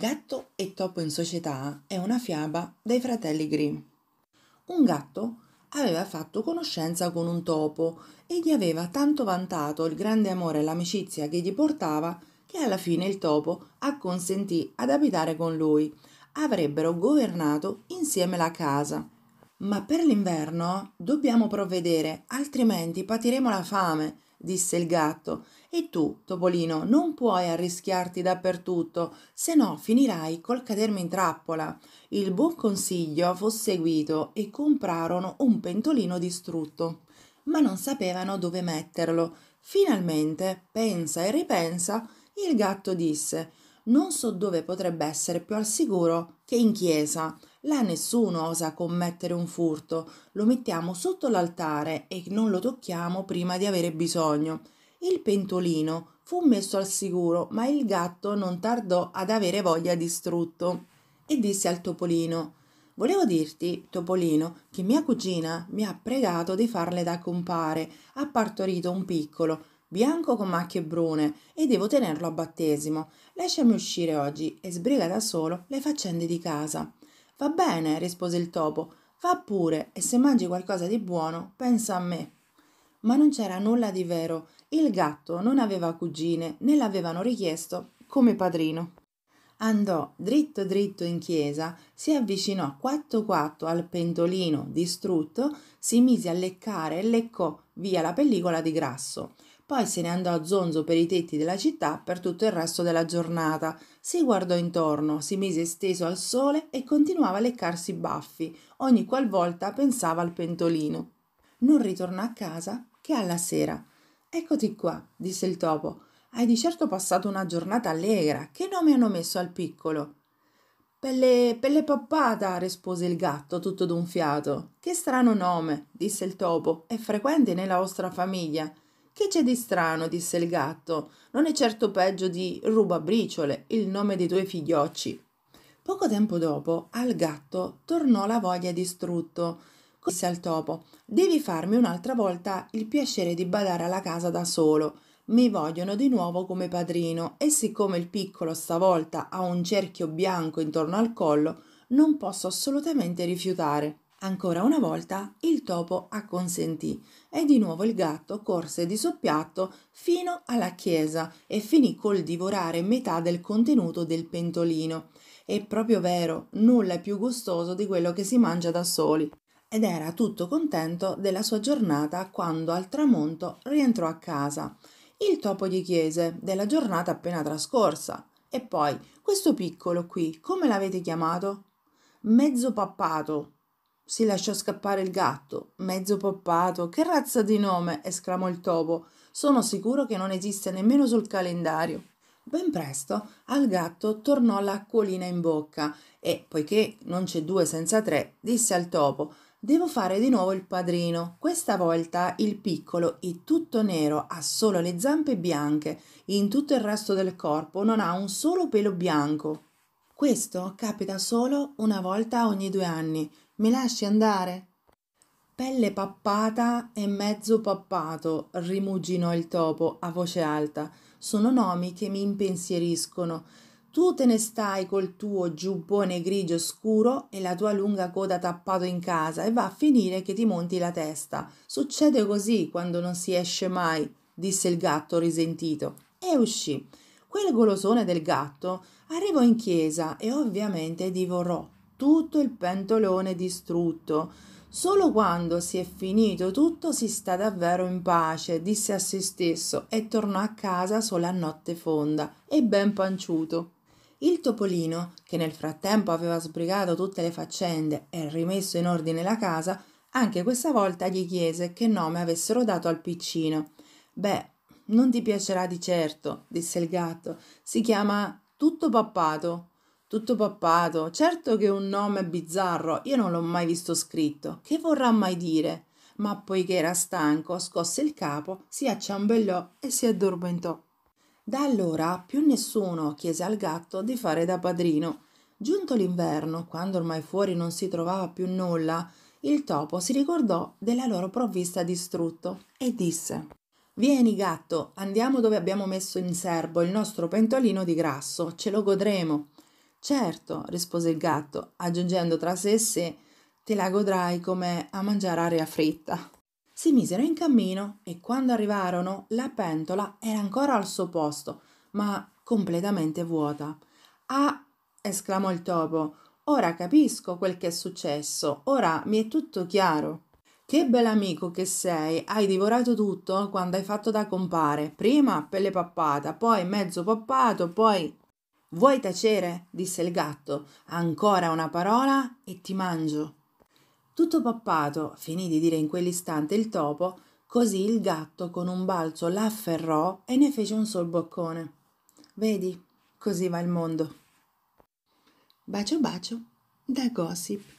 Gatto e topo in società è una fiaba dei fratelli Grimm. Un gatto aveva fatto conoscenza con un topo e gli aveva tanto vantato il grande amore e l'amicizia che gli portava che alla fine il topo acconsentì ad abitare con lui. Avrebbero governato insieme la casa. Ma per l'inverno dobbiamo provvedere, altrimenti patiremo la fame disse il gatto, e tu, Topolino, non puoi arrischiarti dappertutto, se no finirai col cadermi in trappola. Il buon consiglio fu seguito e comprarono un pentolino distrutto, ma non sapevano dove metterlo. Finalmente, pensa e ripensa, il gatto disse: Non so dove potrebbe essere più al sicuro che in chiesa. Là nessuno osa commettere un furto, lo mettiamo sotto l'altare e non lo tocchiamo prima di avere bisogno. Il pentolino fu messo al sicuro, ma il gatto non tardò ad avere voglia distrutto e disse al topolino Volevo dirti, Topolino, che mia cugina mi ha pregato di farle da compare. Ha partorito un piccolo bianco con macchie brune, e devo tenerlo a battesimo. Lasciami uscire oggi e sbriga da solo le faccende di casa. Va bene, rispose il topo, va pure, e se mangi qualcosa di buono, pensa a me. Ma non c'era nulla di vero. Il gatto non aveva cugine, né l'avevano richiesto come padrino. Andò dritto dritto in chiesa, si avvicinò quatto quatto al pentolino distrutto, si mise a leccare e leccò via la pellicola di grasso. Poi se ne andò a zonzo per i tetti della città per tutto il resto della giornata. Si guardò intorno, si mise steso al sole e continuava a leccarsi i baffi, ogni qualvolta pensava al pentolino. Non ritornò a casa che alla sera. Eccoti qua, disse il topo. Hai di certo passato una giornata allegra. Che nome hanno messo al piccolo? Pelle, pelle pappata, rispose il gatto tutto d'un fiato. Che strano nome, disse il topo. È frequente nella vostra famiglia. Che c'è di strano? disse il gatto. Non è certo peggio di Rubabriciole, il nome dei tuoi figliocci. Poco tempo dopo al gatto tornò la voglia distrutto. Disse al topo: Devi farmi un'altra volta il piacere di badare alla casa da solo. Mi vogliono di nuovo come padrino e siccome il piccolo stavolta ha un cerchio bianco intorno al collo, non posso assolutamente rifiutare. Ancora una volta il topo acconsentì e di nuovo il gatto corse di soppiatto fino alla chiesa e finì col divorare metà del contenuto del pentolino. È proprio vero, nulla è più gustoso di quello che si mangia da soli ed era tutto contento della sua giornata quando al tramonto rientrò a casa. Il topo gli chiese della giornata appena trascorsa. E poi, questo piccolo qui, come l'avete chiamato? Mezzo pappato, si lasciò scappare il gatto, mezzo poppato. Che razza di nome! esclamò il topo. Sono sicuro che non esiste nemmeno sul calendario. Ben presto al gatto tornò l'acquolina in bocca e, poiché non c'è due senza tre, disse al topo Devo fare di nuovo il padrino. Questa volta il piccolo è tutto nero, ha solo le zampe bianche, in tutto il resto del corpo non ha un solo pelo bianco. Questo capita solo una volta ogni due anni, mi lasci andare? Pelle pappata e mezzo pappato, rimuginò il topo a voce alta. Sono nomi che mi impensieriscono. Tu te ne stai col tuo giubbone grigio scuro e la tua lunga coda tappato in casa e va a finire che ti monti la testa. Succede così quando non si esce mai, disse il gatto risentito. E uscì. Quel golosone del gatto arrivò in chiesa e ovviamente divorò tutto il pentolone distrutto. Solo quando si è finito tutto si sta davvero in pace, disse a se stesso e tornò a casa solo a notte fonda e ben panciuto. Il topolino, che nel frattempo aveva sbrigato tutte le faccende e rimesso in ordine la casa, anche questa volta gli chiese che nome avessero dato al piccino. Beh, non ti piacerà di certo, disse il gatto. Si chiama Tutto Pappato tutto pappato. Certo che è un nome bizzarro, io non l'ho mai visto scritto. Che vorrà mai dire? Ma poiché era stanco, scosse il capo, si acciambellò e si addormentò. Da allora più nessuno chiese al gatto di fare da padrino. Giunto l'inverno, quando ormai fuori non si trovava più nulla, il topo si ricordò della loro provvista distrutto e disse Vieni gatto, andiamo dove abbiamo messo in serbo il nostro pentolino di grasso, ce lo godremo. Certo, rispose il gatto, aggiungendo tra sé e sé, te la godrai come a mangiare aria fritta. Si misero in cammino e quando arrivarono la pentola era ancora al suo posto, ma completamente vuota. Ah! esclamò il topo, ora capisco quel che è successo, ora mi è tutto chiaro. Che bel amico che sei, hai divorato tutto quando hai fatto da compare, prima pelle pappata, poi mezzo pappato, poi Vuoi tacere? disse il gatto. Ancora una parola e ti mangio. Tutto pappato, finì di dire in quell'istante il topo, così il gatto con un balzo l'afferrò e ne fece un sol boccone. Vedi, così va il mondo. Bacio bacio da gossip.